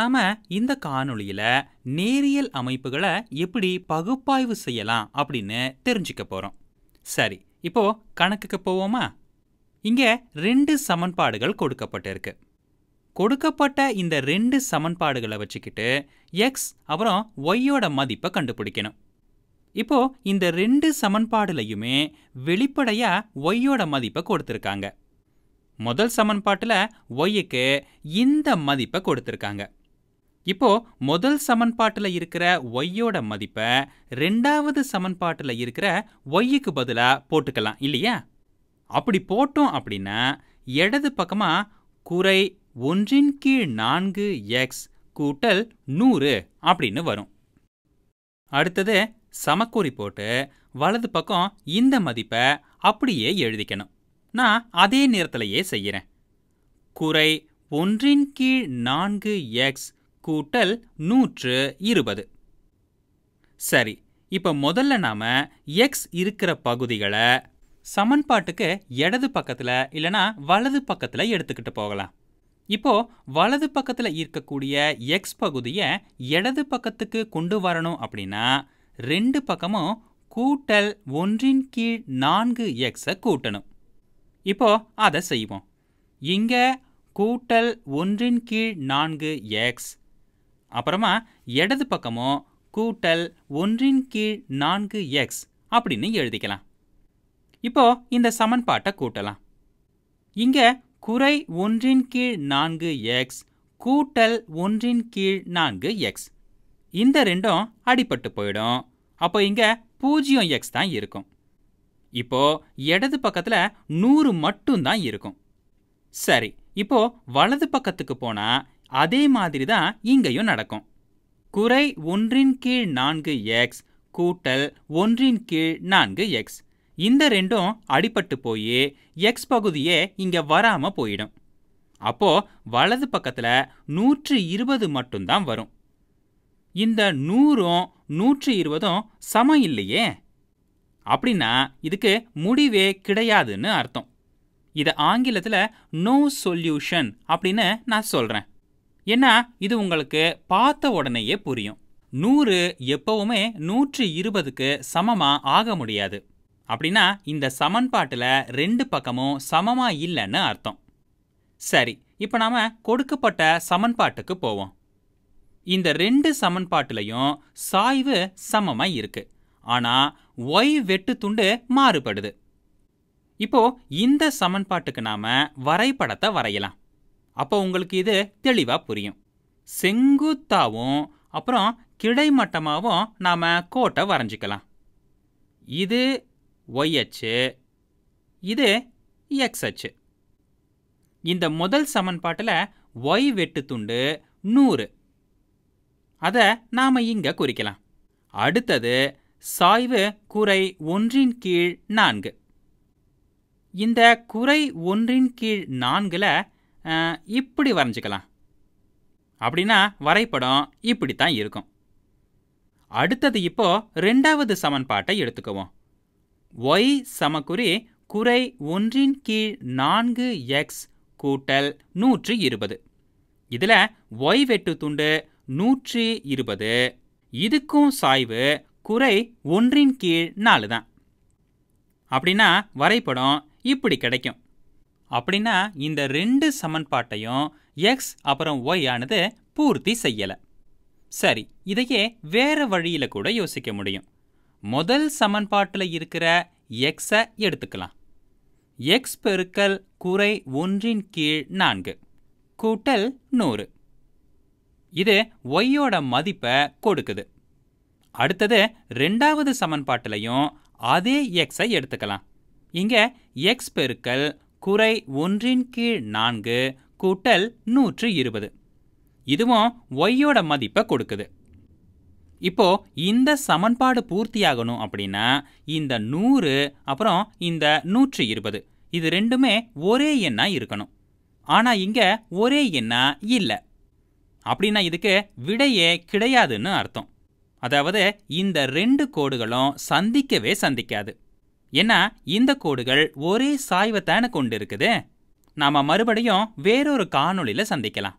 நாம இந்த காணொளியில நேரியல் அமைப்புகளை எப்படி பகுப்பாய்வு செய்யலாம் அப்படின்னு தெரிஞ்சுக்க போறோம் சரி இப்போ கணக்குக்கு போவோமா இங்க ரெண்டு சமன்பாடுகள் கொடுக்கப்பட்டிருக்கு கொடுக்கப்பட்ட இந்த ரெண்டு சமன்பாடுகளை வச்சுக்கிட்டு எக்ஸ் அப்புறம் ஒய்யோட மதிப்பை கண்டுபிடிக்கணும் இப்போ இந்த ரெண்டு சமன்பாடுலையுமே வெளிப்படையா ஒய்யோட மதிப்பை கொடுத்துருக்காங்க முதல் சமன்பாட்டில் ஒய்யுக்கு இந்த மதிப்பை கொடுத்துருக்காங்க இப்போ முதல் சமன்பாட்டில் இருக்கிற ஒய்யோட மதிப்பை ரெண்டாவது சமன்பாட்டில் இருக்கிற ஒய்யுக்கு பதிலாக போட்டுக்கலாம் இல்லையா அப்படி போட்டோம் அப்படின்னா இடது பக்கமாக குறை ஒன்றின் கீழ் நான்கு எக்ஸ் கூட்டல் நூறு அப்படின்னு வரும் அடுத்தது சமக்குறி போட்டு வலது பக்கம் இந்த மதிப்பை அப்படியே எழுதிக்கணும் நான் அதே நேரத்திலையே செய்கிறேன் குறை ஒன்றின் கீழ் நான்கு எக்ஸ் கூட்டல் நூற்று இருபது சரி இப்போ முதல்ல நாம் எக்ஸ் இருக்கிற பகுதிகளை சமன்பாட்டுக்கு இடது பக்கத்தில் இல்லைனா வலது பக்கத்தில் எடுத்துக்கிட்டு போகலாம் இப்போ வலது பக்கத்தில் இருக்கக்கூடிய எக்ஸ் பகுதியை இடது பக்கத்துக்கு கொண்டு வரணும் அப்படின்னா ரெண்டு பக்கமும் கூட்டல் ஒன்றின் கீழ் நான்கு எக்ஸை கூட்டணும் இப்போ அதை செய்வோம் இங்கே கூட்டல் ஒன்றின் கீழ் நான்கு எக்ஸ் அப்புறமா இடது பக்கமோ கூட்டல் ஒன்றின் கீழ் நான்கு எக்ஸ் அப்படின்னு எழுதிக்கலாம் இப்போ இந்த சமன்பாட்டை கூட்டலாம் இங்கே குறை ஒன்றின் கீழ் நான்கு எக்ஸ் கூட்டல் ஒன்றின் கீழ் நான்கு எக்ஸ் இந்த ரெண்டும் அடிபட்டு போயிடும் அப்போ இங்கே பூஜ்ஜியம் எக்ஸ் தான் இருக்கும் இப்போ இடது பக்கத்தில் நூறு மட்டும்தான் இருக்கும் சரி இப்போ வலது பக்கத்துக்கு போனால் அதே மாதிரி தான் இங்கேயும் நடக்கும் குறை ஒன்றின் கீழ் நான்கு எக்ஸ் கூட்டல் ஒன்றின் கீழ் நான்கு எக்ஸ் இந்த ரெண்டும் அடிபட்டு போய் எக்ஸ் பகுதியே இங்கே வராமல் போயிடும் அப்போ வலது பக்கத்தில் நூற்று இருபது மட்டும்தான் வரும் இந்த நூறும் நூற்று இருபதும் சமம் இல்லையே அப்படின்னா இதுக்கு முடிவே கிடையாதுன்னு அர்த்தம் இதை ஆங்கிலத்தில் நோ சொல்யூஷன் அப்படின்னு நான் சொல்கிறேன் ஏன்னா இது உங்களுக்கு பார்த்த உடனேயே புரியும் நூறு எப்பவுமே நூற்றி இருபதுக்கு சமமாக ஆக முடியாது அப்படின்னா இந்த சமன்பாட்டில் ரெண்டு பக்கமும் சமமாக இல்லைன்னு அர்த்தம் சரி இப்போ நாம் கொடுக்கப்பட்ட சமன்பாட்டுக்கு போவோம் இந்த ரெண்டு சமன்பாட்டிலையும் சாய்வு சமமாக இருக்குது ஆனால் ஒய் வெட்டு துண்டு மாறுபடுது இப்போ இந்த சமன்பாட்டுக்கு நாம் வரைபடத்தை வரையலாம் அப்போ உங்களுக்கு இது தெளிவாக புரியும் செங்குத்தாகவும் அப்புறம் கிடைமட்டமாகவும் நாம் கோட்டை வரைஞ்சிக்கலாம் இது ஒய் அச்சு இது எக்ஸ் அச்சு இந்த முதல் சமன்பாட்டில் ஒய் வெட்டு துண்டு நூறு அதை நாம் இங்கே குறிக்கலாம் அடுத்தது சாய்வு குறை ஒன்றின் கீழ் நான்கு இந்த குறை ஒன்றின் கீழ் நான்கில் இப்படி வரைஞ்சிக்கலாம் அப்படின்னா வரைபடம் இப்படி தான் இருக்கும் அடுத்தது இப்போ ரெண்டாவது சமன்பாட்டை எடுத்துக்குவோம் ஒய் சமக்குறி குறை ஒன்றின் கீழ் நான்கு எக்ஸ் கூட்டல் நூற்றி இருபது இதில் ஒய் வெட்டு துண்டு நூற்றி இருபது இதுக்கும் சாய்வு குறை ஒன்றின் கீழ் நாலு தான் அப்படின்னா வரைபடம் இப்படி கிடைக்கும் அப்படின்னா இந்த ரெண்டு சமன்பாட்டையும் எக்ஸ் அப்புறம் ஒய் ஆனது பூர்த்தி செய்யலை சரி இதையே வேறு வழியில் கூட யோசிக்க முடியும் முதல் சமன்பாட்டில் இருக்கிற எக்ஸை எடுத்துக்கலாம் எக்ஸ் பெருக்கல் குறை ஒன்றின் கீழ் நான்கு கூட்டல் நூறு இது ஒய்யோட மதிப்பை கொடுக்குது அடுத்தது ரெண்டாவது சமன்பாட்டிலையும் அதே எக்ஸை எடுத்துக்கலாம் இங்கே எக்ஸ் பெருக்கல் குறை ஒன்றின் கீழ் நான்கு கூட்டல் நூற்று இருபது இதுவும் ஒய்யோட மதிப்பை கொடுக்குது இப்போ இந்த சமன்பாடு பூர்த்தியாகணும் அப்படின்னா இந்த நூறு அப்புறம் இந்த நூற்று இருபது இது ரெண்டுமே ஒரே எண்ணாக இருக்கணும் ஆனால் இங்கே ஒரே எண்ணா இல்லை அப்படின்னா இதுக்கு விடையே கிடையாதுன்னு அர்த்தம் அதாவது இந்த ரெண்டு கோடுகளும் சந்திக்கவே சந்திக்காது ஏன்னா இந்த கோடுகள் ஒரே சாய்வத்தான கொண்டு இருக்குது நாம மறுபடியும் வேறொரு காணொளியில சந்திக்கலாம்